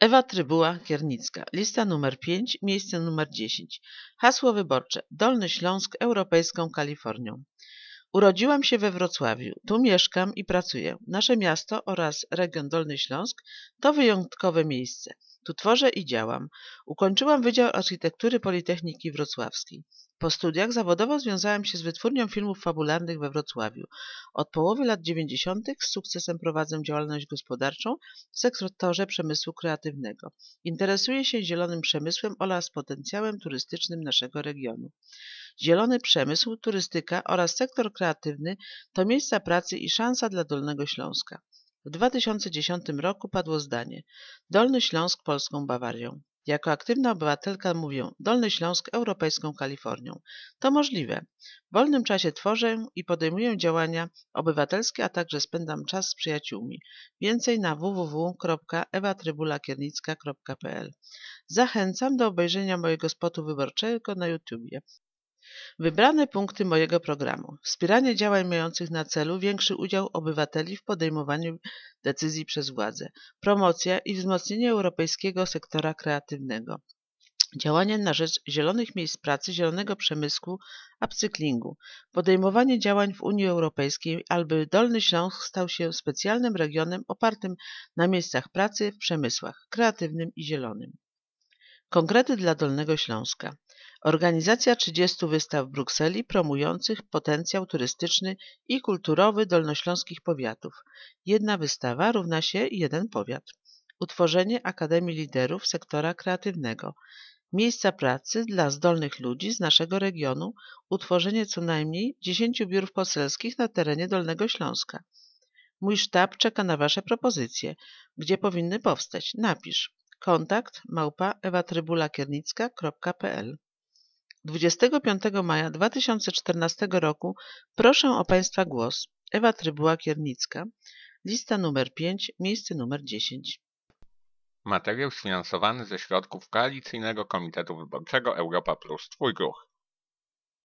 Ewa Trybuła-Kiernicka. Lista numer 5, miejsce numer 10. Hasło wyborcze. Dolny Śląsk europejską Kalifornią. Urodziłam się we Wrocławiu. Tu mieszkam i pracuję. Nasze miasto oraz region Dolny Śląsk to wyjątkowe miejsce. Tu tworzę i działam. Ukończyłam Wydział Architektury Politechniki Wrocławskiej. Po studiach zawodowo związałem się z wytwórnią filmów fabularnych we Wrocławiu. Od połowy lat 90. z sukcesem prowadzę działalność gospodarczą w sektorze przemysłu kreatywnego. Interesuję się zielonym przemysłem oraz potencjałem turystycznym naszego regionu. Zielony przemysł, turystyka oraz sektor kreatywny to miejsca pracy i szansa dla Dolnego Śląska. W 2010 roku padło zdanie Dolny Śląsk polską Bawarią. Jako aktywna obywatelka mówię Dolny Śląsk europejską Kalifornią. To możliwe. W wolnym czasie tworzę i podejmuję działania obywatelskie, a także spędzam czas z przyjaciółmi. Więcej na www.ewatrybulakiernicka.pl Zachęcam do obejrzenia mojego spotu wyborczego na YouTubie. Wybrane punkty mojego programu. Wspieranie działań mających na celu większy udział obywateli w podejmowaniu decyzji przez władze. Promocja i wzmocnienie europejskiego sektora kreatywnego. Działanie na rzecz zielonych miejsc pracy, zielonego przemysłu, upcyklingu. Podejmowanie działań w Unii Europejskiej, aby Dolny Śląsk stał się specjalnym regionem opartym na miejscach pracy w przemysłach kreatywnym i zielonym. Konkrety dla Dolnego Śląska. Organizacja 30 wystaw w Brukseli promujących potencjał turystyczny i kulturowy dolnośląskich powiatów. Jedna wystawa równa się jeden powiat. Utworzenie Akademii Liderów Sektora Kreatywnego. Miejsca pracy dla zdolnych ludzi z naszego regionu. Utworzenie co najmniej 10 biur poselskich na terenie Dolnego Śląska. Mój sztab czeka na Wasze propozycje. Gdzie powinny powstać? Napisz kontakt małpa ewatrybulakiernicka.pl 25 maja 2014 roku proszę o Państwa głos. Ewa Trybuła Kiernicka, lista numer 5, miejsce numer 10. Materiał sfinansowany ze środków Koalicyjnego Komitetu Wyborczego Europa Plus Twój Ruch.